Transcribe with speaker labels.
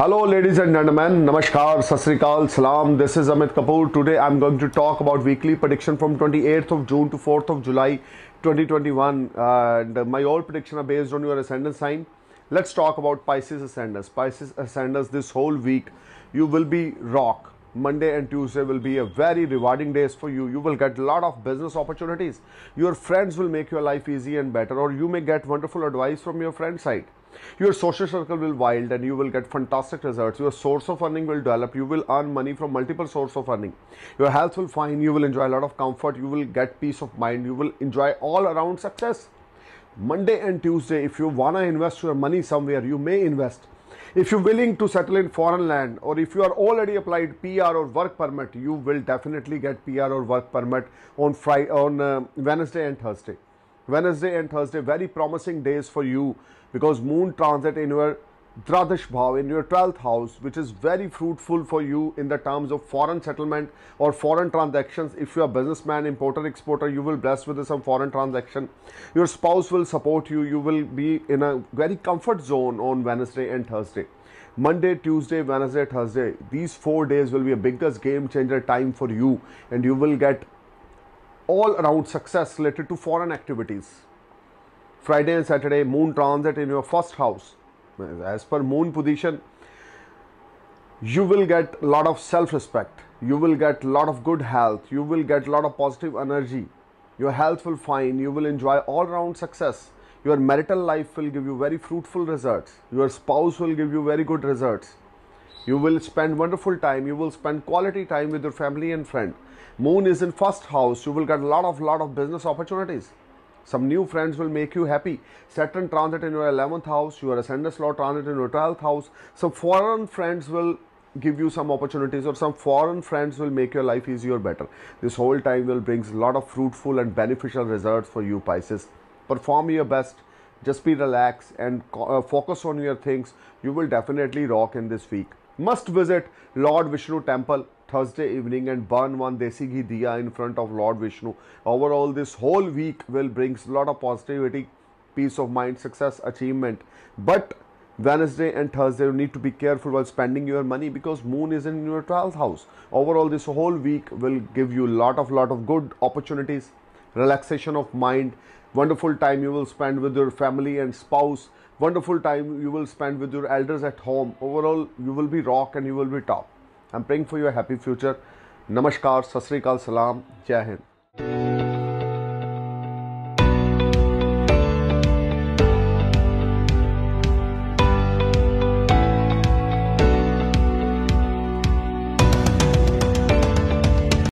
Speaker 1: Hello ladies and gentlemen, Namaskar, Sasrikal, Salam, this is Amit Kapoor. Today I am going to talk about weekly prediction from 28th of June to 4th of July 2021 and my all prediction are based on your ascendant sign. Let's talk about Pisces ascendants. Pisces ascendants this whole week you will be rock. Monday and Tuesday will be a very rewarding days for you. You will get a lot of business opportunities. Your friends will make your life easy and better or you may get wonderful advice from your friend side your social circle will wild and you will get fantastic results. Your source of earning will develop. You will earn money from multiple source of earning. Your health will fine. You will enjoy a lot of comfort. You will get peace of mind. You will enjoy all around success. Monday and Tuesday, if you want to invest your money somewhere, you may invest. If you're willing to settle in foreign land or if you are already applied PR or work permit, you will definitely get PR or work permit on Friday, on uh, Wednesday and Thursday. Wednesday and Thursday, very promising days for you because moon transit in your Dradish Bhav in your 12th house, which is very fruitful for you in the terms of foreign settlement or foreign transactions. If you are businessman, importer, exporter, you will bless with some foreign transaction. Your spouse will support you. You will be in a very comfort zone on Wednesday and Thursday. Monday, Tuesday, Wednesday, Thursday. These four days will be a biggest game changer time for you, and you will get all around success related to foreign activities. Friday and Saturday, moon transit in your first house. As per moon position, you will get lot of self respect, you will get lot of good health, you will get lot of positive energy. Your health will fine. you will enjoy all round success. Your marital life will give you very fruitful results. Your spouse will give you very good results. You will spend wonderful time. You will spend quality time with your family and friend. Moon is in first house. You will get a lot of lot of business opportunities. Some new friends will make you happy. Saturn transit in your 11th house, your ascendant law transit in your 12th house. Some foreign friends will give you some opportunities or some foreign friends will make your life easier better. This whole time will brings a lot of fruitful and beneficial results for you Pisces. Perform your best. Just be relaxed and uh, focus on your things. You will definitely rock in this week must visit Lord Vishnu temple Thursday evening and burn one desi ghee diya in front of Lord Vishnu. Overall, this whole week will bring a lot of positivity, peace of mind, success, achievement. But Wednesday and Thursday, you need to be careful while spending your money because Moon is in your 12th house. Overall, this whole week will give you lot of lot of good opportunities, relaxation of mind, wonderful time you will spend with your family and spouse, wonderful time you will spend with your elders at home. Overall, you will be rock and you will be top. I'm praying for your happy future. Namaskar, Sasri Kal Salam, Jai Hind.